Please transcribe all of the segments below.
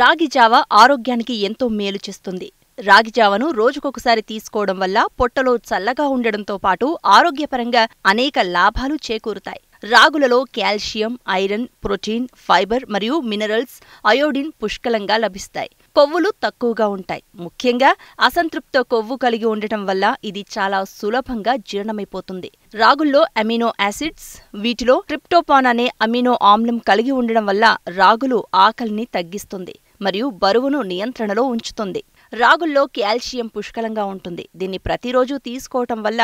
రాగి జావ ఆరోగ్యానికి ఎంతో మేలు చేస్తుంది రాగి జావను రోజుకొకసారి తీసుకోవడం వల్ల పొట్టలో చల్లగా ఉండడంతో పాటు ఆరోగ్యపరంగా అనేక లాభాలు చేకూరుతాయి రాగులలో కాల్షియం ఐరన్ ప్రోటీన్ ఫైబర్ మరియు మినరల్స్ అయోడిన్ పుష్కలంగా లభిస్తాయి కొవ్వులు తక్కువగా ఉంటాయి ముఖ్యంగా అసంతృప్త కొవ్వు కలిగి ఉండటం వల్ల ఇది చాలా సులభంగా జీర్ణమైపోతుంది రాగుల్లో అమినో యాసిడ్స్ వీటిలో ట్రిప్టోపాన్ అనే అమినో ఆమ్లం కలిగి ఉండడం వల్ల రాగులు ఆకలిని తగ్గిస్తుంది మరియు బరువును నియంత్రణలో ఉంచుతుంది రాగుల్లో కాల్షియం పుష్కలంగా ఉంటుంది దీన్ని ప్రతిరోజు తీసుకోవటం వల్ల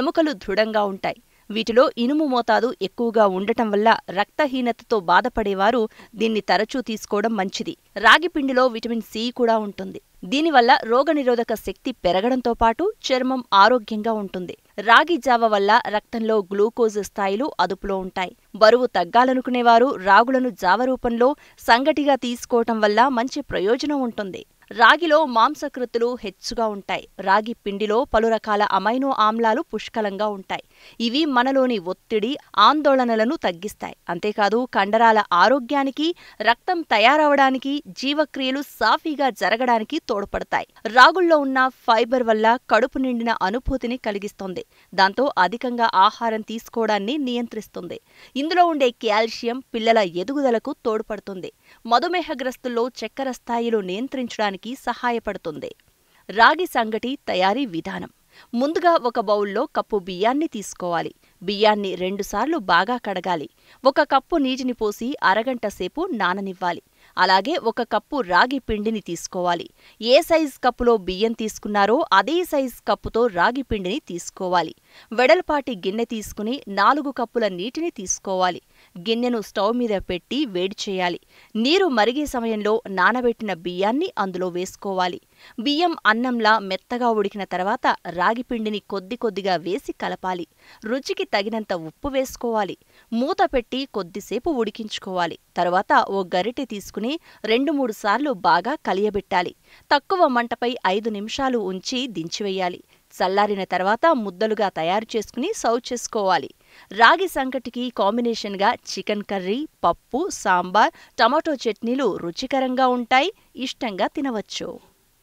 ఎముకలు దృఢంగా ఉంటాయి వీటిలో ఇనుము మోతాదు ఎక్కువగా ఉండటం వల్ల రక్తహీనతతో బాధపడేవారు దీన్ని తరచూ తీసుకోవడం మంచిది రాగి పిండిలో విటమిన్ సి కూడా ఉంటుంది దీనివల్ల రోగనిరోధక శక్తి పెరగడంతో పాటు చర్మం ఆరోగ్యంగా ఉంటుంది రాగి జావ వల్ల రక్తంలో గ్లూకోజ్ స్థాయిలు అదుపులో ఉంటాయి బరువు తగ్గాలనుకునేవారు రాగులను జావ రూపంలో సంగటిగా తీసుకోవటం వల్ల మంచి ప్రయోజనం ఉంటుంది రాగిలో మాంసకృతులు హెచ్చుగా ఉంటాయి రాగి పిండిలో పలు రకాల అమైనో ఆమ్లాలు పుష్కలంగా ఉంటాయి ఇవి మనలోని ఒత్తిడి ఆందోళనలను తగ్గిస్తాయి అంతేకాదు కండరాల ఆరోగ్యానికి రక్తం తయారవడానికి జీవక్రియలు సాఫీగా జరగడానికి తోడ్పడతాయి రాగుల్లో ఉన్న ఫైబర్ వల్ల కడుపు నిండిన అనుభూతిని కలిగిస్తుంది దాంతో అధికంగా ఆహారం తీసుకోవడాన్ని నియంత్రిస్తుంది ఇందులో ఉండే కాల్షియం పిల్లల ఎదుగుదలకు తోడ్పడుతుంది మధుమేహగ్రస్తుల్లో చక్కెర స్థాయిలు నియంత్రించడానికి సహాయపడుతుంది రాగి సంగటి తయారీ విధానం ముందుగా ఒక బౌల్లో కప్పు బియ్యాన్ని తీసుకోవాలి బియ్యాన్ని రెండుసార్లు బాగా కడగాలి ఒక కప్పు నీటిని పోసి అరగంట సేపు నాననివ్వాలి అలాగే ఒక కప్పు రాగి పిండిని తీసుకోవాలి ఏ సైజ్ కప్పులో బియ్యం తీసుకున్నారో అదే సైజ్ కప్పుతో రాగి పిండిని తీసుకోవాలి వెడల్పాటి గిన్నె తీసుకుని నాలుగు కప్పుల నీటిని తీసుకోవాలి గిన్నెను స్టవ్ మీద పెట్టి వేడి చేయాలి నీరు మరిగే సమయంలో నానబెట్టిన బియ్యాన్ని అందులో వేసుకోవాలి బియ్యం అన్నంలా మెత్తగా ఉడికిన తర్వాత రాగిపిండిని కొద్ది కొద్దిగా వేసి కలపాలి రుచికి తగినంత ఉప్పు వేసుకోవాలి మూత పెట్టి కొద్దిసేపు ఉడికించుకోవాలి తర్వాత ఓ గరిటె తీసుకుని రెండు మూడు సార్లు బాగా కలియబెట్టాలి తక్కువ మంటపై ఐదు నిమిషాలు ఉంచి దించివేయాలి చల్లారిన తర్వాత ముద్దలుగా తయారు చేసుకుని సర్వ్ చేసుకోవాలి రాగి సంకటికి కాంబినేషన్గా చికెన్ కర్రీ పప్పు సాంబార్ టమాటో చట్నీలు రుచికరంగా ఉంటాయి ఇష్టంగా తినవచ్చు